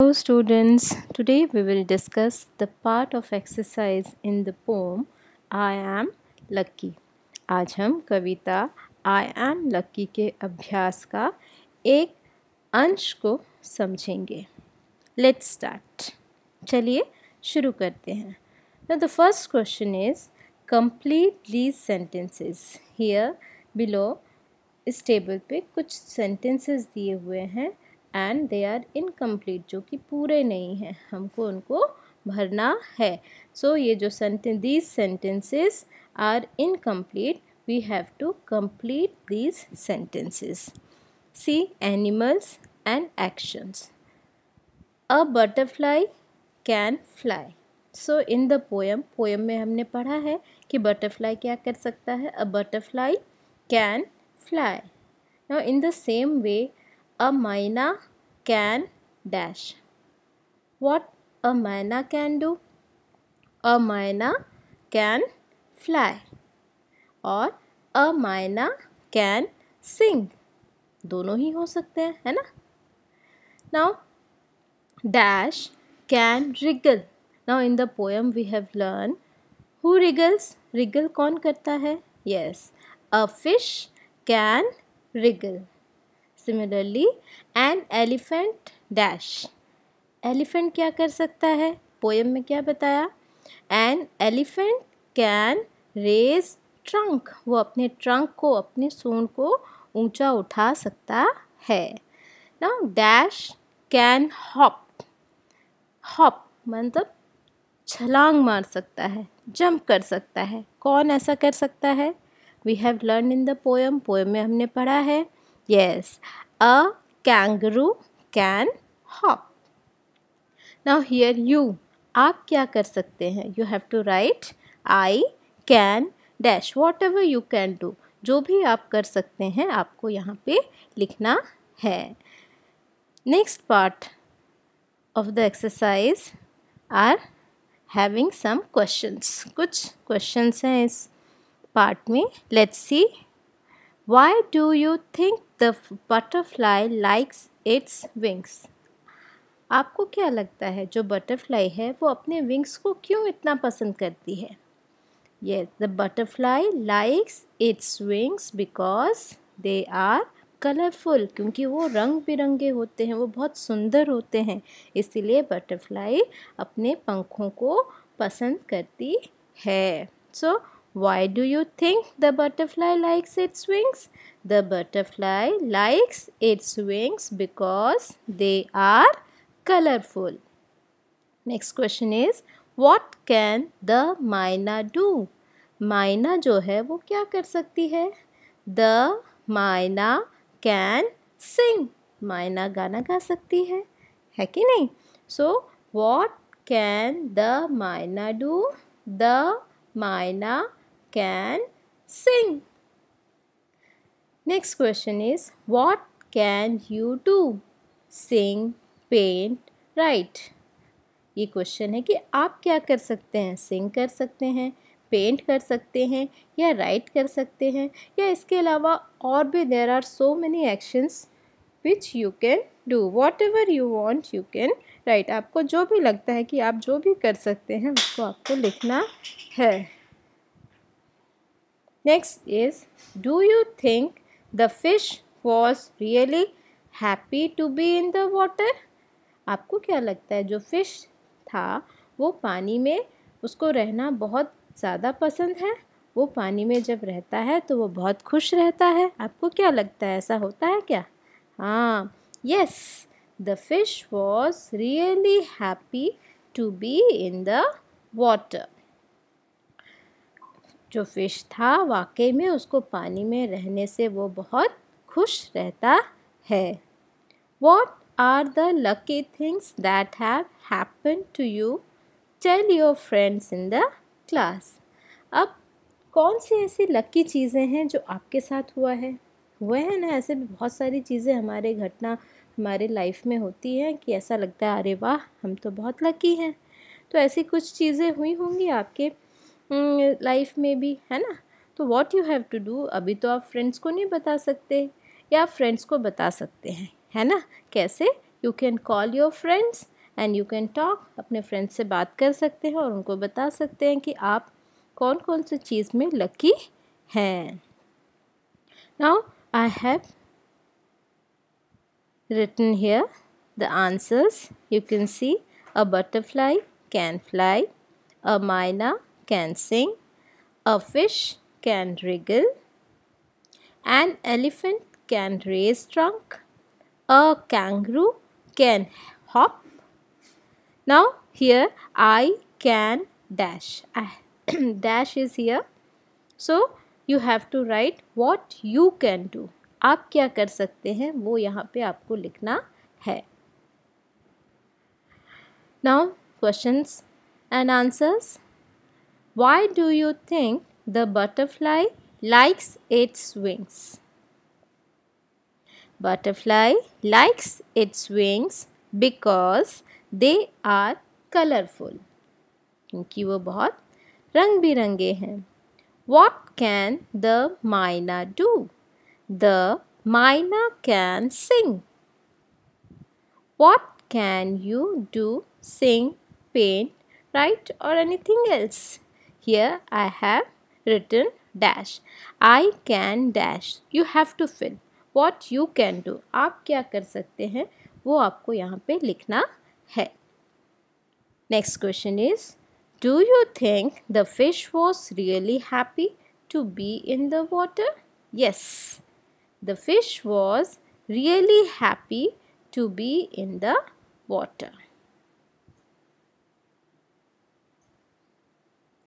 Hello students, today we will discuss the part of exercise in the poem I am lucky. aaj hum kavita I am lucky ke abhyas ka ek ansh ko samjhenge let's start chaliye shuru karte hain Now the first question is complete these sentences. Here below इस table पे कुछ sentences दिए हुए हैं and they are incomplete जो कि पूरे नहीं हैं हमको उनको भरना है सो so, ये जो sentence these sentences are incomplete we have to complete these sentences see animals and actions a butterfly can fly so in the poem poem में हमने पढ़ा है कि बटरफ्लाई क्या कर सकता है a butterfly can fly now in the same way a myna can dash what a myna can do a myna can fly और अ मायना कैन सिंग दोनों ही हो सकते हैं है ना now dash can wriggle now in the poem we have learn who wriggles wriggle कौन करता है yes a fish can wriggle similarly an elephant dash elephant क्या कर सकता है पोएम में क्या बताया an elephant can raise trunk वो अपने ट्रंक को अपने सूंड को ऊंचा उठा सकता है ना डैश कैन हॉप हॉप मतलब छलांग मार सकता है जंप कर सकता है कौन ऐसा कर सकता है we have learn in the poem poem में हमने पढ़ा है Yes, a kangaroo can hop. Now here you, आप क्या कर सकते हैं You have to write I can dash whatever you can do. जो भी आप कर सकते हैं आपको यहाँ पे लिखना है Next part of the exercise are having some questions. कुछ questions हैं इस part में Let's see Why do you think the butterfly likes its wings? आपको क्या लगता है जो बटरफ्लाई है वो अपने विंग्स को क्यों इतना पसंद करती है ये the butterfly likes its wings because they are colourful क्योंकि वो रंग बिरंगे होते हैं वो बहुत सुंदर होते हैं इसीलिए बटरफ्लाई अपने पंखों को पसंद करती है सो so, Why do you think the butterfly likes its wings? The butterfly likes its wings because they are colorful. Next question is What can the myna do? Myna jo hai wo kya kar sakti hai The myna can sing. Myna गाना गा सकती है है कि नहीं so what can the myna do the myna can sing. Next question is what can you do? Sing, paint, write. ये question है कि आप क्या कर सकते हैं सिंग कर सकते हैं पेंट कर सकते हैं या राइट कर सकते हैं या इसके अलावा और भी there are so many actions which you can do whatever you want you can write आपको जो भी लगता है कि आप जो भी कर सकते हैं उसको आपको लिखना है Next is, do you think the fish was really happy to be in the water? आपको क्या लगता है जो फिश था वो पानी में उसको रहना बहुत ज़्यादा पसंद है वो पानी में जब रहता है तो वो बहुत खुश रहता है आपको क्या लगता है ऐसा होता है क्या हाँ yes the fish was really happy to be in the water जो फ़िश था वाकई में उसको पानी में रहने से वो बहुत खुश रहता है what are the lucky things that have happen to you tell your friends in the class अब कौन सी ऐसी लकी चीज़ें हैं जो आपके साथ हुआ है हुए हैं ना ऐसे भी बहुत सारी चीज़ें हमारे घटना हमारे लाइफ में होती हैं कि ऐसा लगता है अरे वाह हम तो बहुत लकी हैं तो ऐसी कुछ चीज़ें हुई होंगी आपके लाइफ हम्म, में भी है ना तो what you have to do अभी तो आप फ्रेंड्स को नहीं बता सकते या आप फ्रेंड्स को बता सकते हैं है ना कैसे you can call your friends and you can talk अपने फ्रेंड्स से बात कर सकते हैं और उनको बता सकते हैं कि आप कौन कौन से चीज़ में लकी हैं now I have written here the answers you can see a butterfly can fly a myna can sing, a fish can wriggle, an elephant can raise trunk, a kangaroo can hop. Now here I can dash. dash is here. So you have to write what you can do. आप क्या कर सकते हैं वो यहाँ पे आपको लिखना है now questions and answers Why do you think the butterfly likes its wings? Butterfly likes its wings because they are colorful. क्योंकि वो बहुत रंग बिरंगे हैं What can the myna do? The myna can sing. What can you do? Sing, paint, write or anything else? Here I have written dash. I can dash. You have to fill. What you can do. आप क्या कर सकते हैं वो आपको यहाँ पे लिखना है Next question is Do you think the fish was really happy to be in the water? Yes, the fish was really happy to be in the water.